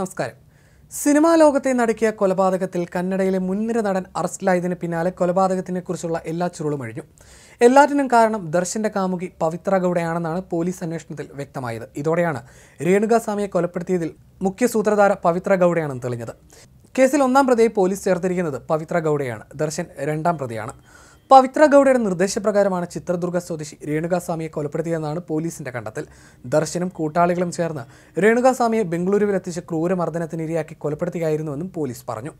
നമസ്കാരം സിനിമാ ലോകത്തെ നടക്കിയ കൊലപാതകത്തിൽ കന്നഡയിലെ മുൻനിര നടൻ അറസ്റ്റിലായതിന് പിന്നാലെ കൊലപാതകത്തിനെ കുറിച്ചുള്ള എല്ലാ ചുരുളും അഴിഞ്ഞു എല്ലാറ്റിനും കാരണം ദർശന്റെ കാമുകി പവിത്ര ഗൗഡയാണെന്നാണ് പോലീസ് അന്വേഷണത്തിൽ വ്യക്തമായത് ഇതോടെയാണ് രേണുകാസ്വാമിയെ കൊലപ്പെടുത്തിയതിൽ മുഖ്യ സൂത്രധാര പവിത്ര ഗൗഡയാണെന്ന് തെളിഞ്ഞത് കേസിൽ ഒന്നാം പ്രതിയെ പോലീസ് ചേർത്തിരിക്കുന്നത് പവിത്ര ഗൗഡയാണ് ദർശൻ രണ്ടാം പ്രതിയാണ് പവിത്ര ഗൗഡയുടെ നിർദ്ദേശപ്രകാരമാണ് ചിത്രദുർഗ സ്വദേശി രേണുകാസ്വാമിയെ കൊലപ്പെടുത്തിയതെന്നാണ് പോലീസിന്റെ കണ്ടെത്തൽ ദർശനും കൂട്ടാളികളും ചേർന്ന് രേണുകാസ്വാമിയെ ബംഗളൂരുവിലെത്തിച്ച് ക്രൂരമർദ്ദനത്തിനിരയാക്കി കൊലപ്പെടുത്തുകയായിരുന്നുവെന്നും പോലീസ് പറഞ്ഞു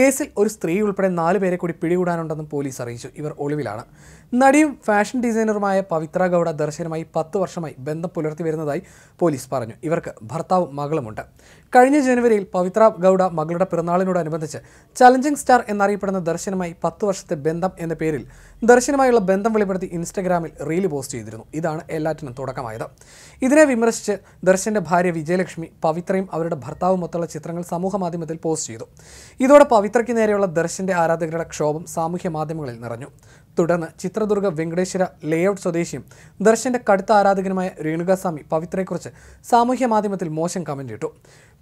കേസിൽ ഒരു സ്ത്രീ ഉൾപ്പെടെ നാല് പേരെ കൂടി പിടികൂടാനുണ്ടെന്നും പോലീസ് അറിയിച്ചു ഇവർ ഒളിവിലാണ് നടിയും ഫാഷൻ ഡിസൈനറുമായ പവിത്ര ഗൗഡ ദർശനുമായി പത്ത് വർഷമായി ബന്ധം പുലർത്തി വരുന്നതായി പോലീസ് പറഞ്ഞു ഇവർക്ക് ഭർത്താവും മകളുമുണ്ട് കഴിഞ്ഞ ജനുവരിയിൽ പവിത്ര ഗൗഡ മകളുടെ പിറന്നാളിനോടനുബന്ധിച്ച് ചലഞ്ചിങ് സ്റ്റാർ എന്നറിയപ്പെടുന്ന ദർശനുമായി പത്ത് വർഷത്തെ ബന്ധം എന്ന പേരിൽ ദർശനുമായുള്ള ബന്ധം വെളിപ്പെടുത്തി ഇൻസ്റ്റഗ്രാമിൽ റീൽ പോസ്റ്റ് ചെയ്തിരുന്നു ഇതാണ് എല്ലാറ്റിനും തുടക്കമായത് ഇതിനെ വിമർശിച്ച് ദർശന്റെ ഭാര്യ വിജയലക്ഷ്മി പവിത്രയും അവരുടെ ഭർത്താവുമൊത്തുള്ള ചിത്രങ്ങൾ സമൂഹ മാധ്യമത്തിൽ പോസ്റ്റ് ചെയ്തു ഇതോടെ പവിത്രയ്ക്ക് നേരെയുള്ള ദർശന്റെ ആരാധകരുടെ ക്ഷോഭം സാമൂഹ്യ മാധ്യമങ്ങളിൽ നിറഞ്ഞു തുടർന്ന് ചിത്രദുർഗ വെങ്കടേശ്വര ലേഔട്ട് സ്വദേശിയും ദർശന്റെ കടുത്ത ആരാധകനുമായ രേണുകാസ്വാമി പവിത്രയെക്കുറിച്ച് സാമൂഹ്യ മാധ്യമത്തിൽ മോശം കമന്റ് ഇട്ടു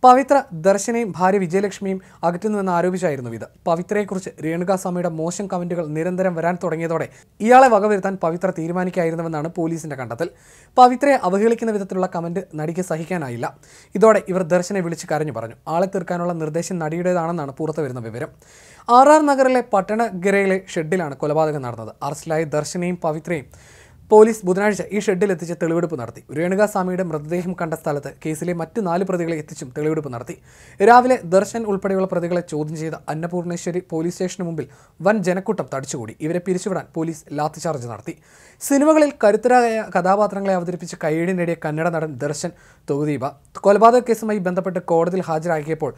പവിത്ര ദർശനയും ഭാര്യ വിജയലക്ഷ്മിയും അകറ്റുന്നുവെന്ന് ആരോപിച്ചായിരുന്നു ഇത് പവിത്രയെക്കുറിച്ച് രേണുകാസ്വാമിയുടെ മോശം കമന്റുകൾ നിരന്തരം വരാൻ തുടങ്ങിയതോടെ ഇയാളെ വകവരുത്താൻ പവിത്ര തീരുമാനിക്കായിരുന്നുവെന്നാണ് പോലീസിന്റെ കണ്ടെത്തൽ പവിത്രയെ അവഹേളിക്കുന്ന വിധത്തിലുള്ള കമന്റ് നടിക്ക് സഹിക്കാനായില്ല ഇതോടെ ഇവർ ദർശനെ വിളിച്ച് കരഞ്ഞു പറഞ്ഞു ആളെ തീർക്കാനുള്ള നിർദ്ദേശം നടിയുടേതാണെന്നാണ് പുറത്തു വരുന്ന വിവരം ആർ ആർ നഗറിലെ പട്ടണഗരയിലെ ഷെഡിലാണ് കൊലപാതകം നടന്നത് അറസ്റ്റിലായ ദർശനയും പവിത്രയും പോലീസ് ബുധനാഴ്ച ഈ ഷെഡിലെത്തിച്ച് തെളിവെടുപ്പ് നടത്തി രേണുകാസ്വാമിയുടെ മൃതദേഹം കണ്ട സ്ഥലത്ത് കേസിലെ മറ്റ് നാല് പ്രതികളെ എത്തിച്ചും തെളിവെടുപ്പ് നടത്തി രാവിലെ ദർശൻ ഉൾപ്പെടെയുള്ള പ്രതികളെ ചോദ്യം ചെയ്ത അന്നപൂർണേശ്വരി പോലീസ് സ്റ്റേഷന് മുമ്പിൽ വൻ ജനക്കൂട്ടം തടിച്ചുകൂടി ഇവരെ പിരിച്ചുവിടാൻ പോലീസ് ലാത്തിചാർജ് നടത്തി സിനിമകളിൽ കരുത്തരായ കഥാപാത്രങ്ങളെ അവതരിപ്പിച്ച് കൈയടി നേടിയ കന്നഡ നടൻ ദർശൻ തൊഗുദീപ കൊലപാതക കേസുമായി ബന്ധപ്പെട്ട് കോടതിയിൽ ഹാജരാക്കിയപ്പോൾ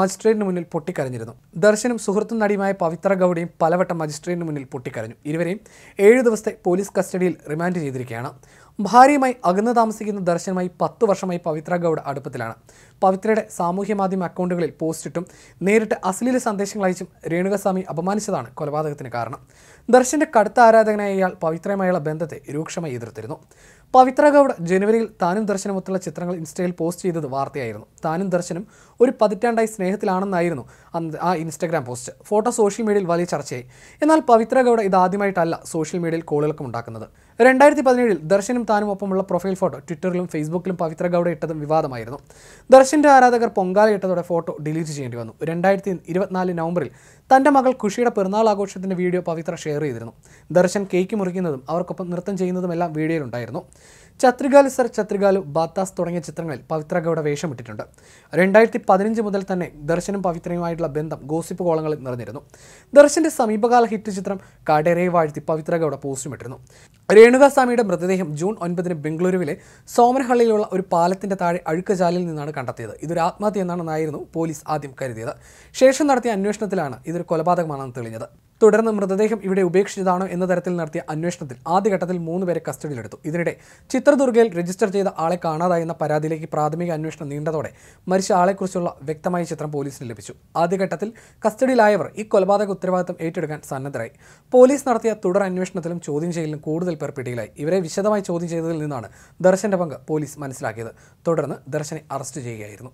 മജിസ്ട്രേറ്റിന് മുന്നിൽ പൊട്ടിക്കരഞ്ഞിരുന്നു ദർശനും സുഹൃത്തും നടിയുമായ പവിത്ര ഗൗഡയും പലവട്ടം മജിസ്ട്രേറ്റിന് മുന്നിൽ പൊട്ടിക്കരഞ്ഞു ഇരുവരെയും ഏഴു ദിവസത്തെ പോലീസ് കസ്റ്റഡിയിൽ റിമാൻഡ് ചെയ്തിരിക്കുകയാണ് ഭാര്യയുമായി അകന്ന് താമസിക്കുന്ന ദർശനമായി പത്ത് വർഷമായി പവിത്ര ഗൗഡ് അടുപ്പത്തിലാണ് പവിത്രയുടെ സാമൂഹ്യ മാധ്യമ അക്കൗണ്ടുകളിൽ പോസ്റ്റിട്ടും നേരിട്ട് അശ്ലീല സന്ദേശങ്ങൾ അയച്ചും രേണുകസ്വാമി അപമാനിച്ചതാണ് കൊലപാതകത്തിന് കാരണം ദർശന്റെ കടുത്ത ആരാധകനായ ഇയാൾ പവിത്രയുമായുള്ള ബന്ധത്തെ രൂക്ഷമായി എതിർത്തിരുന്നു പവിത്ര ഗൗഡ് ജനുവരിയിൽ താനും ദർശനമൊത്തുള്ള ചിത്രങ്ങൾ ഇൻസ്റ്റയിൽ പോസ്റ്റ് ചെയ്തത് വാർത്തയായിരുന്നു താനും ദർശനം ഒരു പതിറ്റാണ്ടായി സ്നേഹത്തിലാണെന്നായിരുന്നു ആ ഇൻസ്റ്റഗ്രാം പോസ്റ്റ് ഫോട്ടോ സോഷ്യൽ മീഡിയയിൽ വലിയ ചർച്ചയായി എന്നാൽ പവിത്ര ഗൗഡ ഇത് സോഷ്യൽ മീഡിയയിൽ കോളുകൾക്കും ഉണ്ടാക്കുന്നത് രണ്ടായിരത്തി പതിനേഴിൽ ദർശനും താനും ഒപ്പമുള്ള പ്രൊഫൈൽ ഫോട്ടോ ട്വിറ്ററിലും ഫേസ്ബുക്കിലും പവിത്ര ഗൗഡ ഇട്ടതും വിവാദമായിരുന്നു ദർശന്റെ ആരാധകർ ഇട്ടതോടെ ഫോട്ടോ ഡിലീറ്റ് ചെയ്യേണ്ടി വന്നു രണ്ടായിരത്തി ഇരുപത്തിനാല് നവംബറിൽ തൻ്റെ മകൾ ഖുഷിയുടെ പെരുന്നാൾ ആഘോഷത്തിൻ്റെ വീഡിയോ പവിത്ര ഷെയർ ചെയ്തിരുന്നു ദർശൻ കേക്ക് മുറിക്കുന്നതും അവർക്കൊപ്പം നൃത്തം ചെയ്യുന്നതുമെല്ലാം വീഡിയോയിലുണ്ടായിരുന്നു ചത്രികാല് സർ ചത്രികാലു ബാത്താസ് തുടങ്ങിയ ചിത്രങ്ങളിൽ പവിത്ര വേഷമിട്ടിട്ടുണ്ട് രണ്ടായിരത്തി പതിനഞ്ച് മുതൽ തന്നെ ദർശനും പവിത്രയുമായിട്ടുള്ള ബന്ധം ഗോസിപ്പ് കോളങ്ങളിൽ നിറഞ്ഞിരുന്നു ദർശന്റെ സമീപകാല ഹിറ്റ് ചിത്രം കടേരെ വാഴ്ത്തി പവിത്ര ഗൗഡ പോസ്റ്റുമിട്ടിരുന്നു രേണുകാസ്വാമിയുടെ മൃതദേഹം ജൂൺ ഒൻപതിന് ബംഗളൂരുവിലെ സോമർഹള്ളിയിലുള്ള ഒരു പാലത്തിന്റെ താഴെ ചാലിൽ നിന്നാണ് കണ്ടെത്തിയത് ഇതൊരു ആത്മഹത്യ എന്നാണെന്നായിരുന്നു പോലീസ് ആദ്യം കരുതിയത് ശേഷം നടത്തിയ അന്വേഷണത്തിലാണ് ഇതൊരു കൊലപാതകമാണെന്ന് തെളിഞ്ഞത് തുടർന്ന് മൃതദേഹം ഇവിടെ ഉപേക്ഷിച്ചതാണോ എന്ന തരത്തിൽ നടത്തിയ അന്വേഷണത്തിൽ ആദ്യഘട്ടത്തിൽ മൂന്ന് പേരെ കസ്റ്റഡിയിലെടുത്തു ഇതിനിടെ ചിത്രദുർഗയിൽ രജിസ്റ്റർ ചെയ്ത ആളെ കാണാതായെന്ന പരാതിയിലേക്ക് പ്രാഥമിക അന്വേഷണം നീണ്ടതോടെ മരിച്ച ആളെക്കുറിച്ചുള്ള വ്യക്തമായ ചിത്രം പോലീസിന് ലഭിച്ചു ആദ്യഘട്ടത്തിൽ കസ്റ്റഡിയിലായവർ ഈ കൊലപാതക ഉത്തരവാദിത്തം ഏറ്റെടുക്കാൻ സന്നദ്ധരായി പോലീസ് നടത്തിയ തുടർ അന്വേഷണത്തിലും ചോദ്യം ചെയ്യലിലും കൂടുതൽ പേർ പിടിയിലായി ഇവരെ വിശദമായി ചോദ്യം ചെയ്തതിൽ നിന്നാണ് ദർശന്റെ പങ്ക് പോലീസ് മനസ്സിലാക്കിയത് തുടർന്ന് ദർശനെ അറസ്റ്റ് ചെയ്യുകയായിരുന്നു